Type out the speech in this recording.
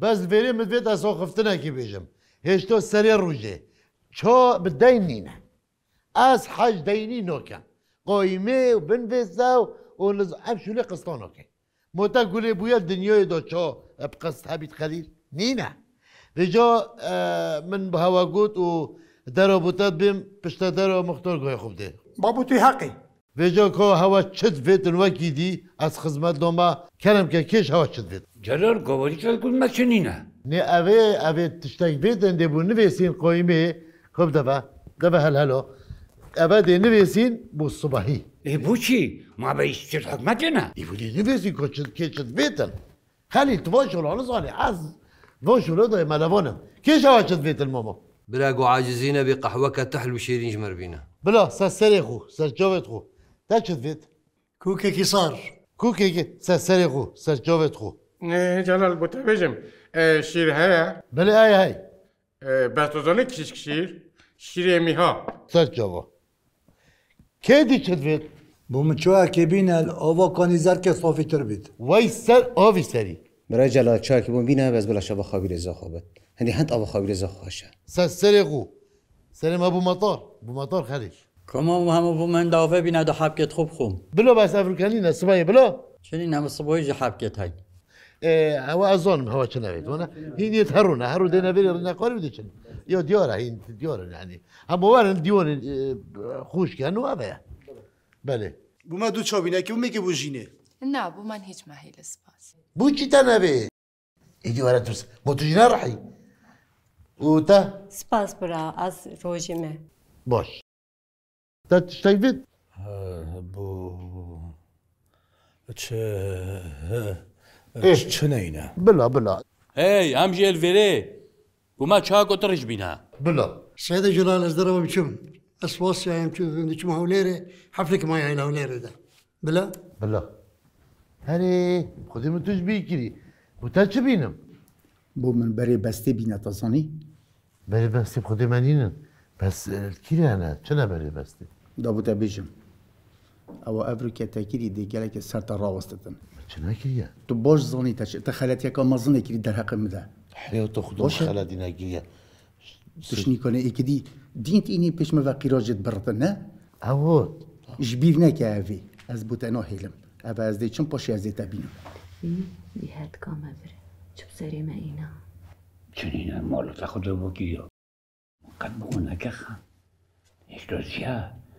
بس فيري من فيت اسو خفتنا كي بيجم هشتو سري روجي شو بدينينا اس حاج ديني نوكا قايمه وبن فيزا ونز اب شو لي قسطو نوكا موتا قولي بويا الدنيا دو شو اب هابيت خليل نينا رجا من بهوا قوت و درو بوتات بيم بشتا درو مختار قوي خوب دي بابو تي حقي بجا كو هوا چت فيت الوكي دي از خزمت دوما كلم كيش هوا چت فیت جلال گواری چل کن ما چنینه نه نه اوه اوه تشتک بیدن ده بو نویسین قویمه خب دبا دبا هل هلو اوه ده نویسین بو صبحی ای بو چی؟ ما به ایش چل حق ما ای بو ده نویسین کچل که چل بیدن خلی تو باشو لانو زانی از باشو لانو دای ملوانم کیش آوه چل بیدن ماما؟ بلا گو عاجزینا بی قحوه که تحلو شیرینج مربینا بلا سرسری خو سرچاویت خو تا بید؟ کوکه کسار کوکه کسار خو سرچاویت خو, سر خو. جلال بوته بجم شیر هیا بلی آیا هی بس تو زنی کشیش کشیر شیر امی ها ست جوا که دی چد بید بوم چو که بین آوا کانی زر که صافی تر بید وی سر آوی سری برای جلال چو که بوم بین ها بز بلا شبا خوابی رزا خوابت هندی هند آوا خوابی رزا خواشا ست سر اقو سر ما بو مطار بو مطار خریش کما همو بوم هند آوا بین ها خوب خوم بلا بس افرکالی نه سبایی بلا چونی نمی سبایی جا حب هایی هو اظن هو این وانا هين يتهرون هرو دينا بيري رنا بوده ديشن يا دیاره هين ديارة يعني یعنی. هم وارن ديون خوش كانوا أبا بله بو من دو تشابينا كي ومي بو بوجينه نه بو من هیچ محیل سپاس بو چی تا نبه ایدی وارد توس بو تو رحی او تا سپاس برا از روژیمه باش تا تشتای بید بو چه اش چنه اینه بلا بلا هی هم جیل ما بما چا گوترش بینه؟ بلا سيد جلال ازدرب بشم اسواس يا يمشي نجمع وليري حفلك ما يعيلها وليري ده بلا بلا هري خودی من توش بگیری بوتا چه بینم؟ بو من برای بسته بینه تاسانی؟ برای بسته خود من اینه بس کیره هنه چه نه برای بسته؟ دا بوتا بیشم او ابرو که تکیری دیگه که سرت راوسته تن چنای کیه تو باش زنی تا تا یکم ما زنی کردی در حق میده حیا تو خدا خلات دینا توش نیکنه ای دی دینت اینی پیش ما راجت برد نه اوت جبیر نکه اوی از بوتنا هیلم او از دی چون پاشی از دی تبینم دی هد کام بره چوب سری اینا چنین مال تا خود بگیا قد بگونه که خم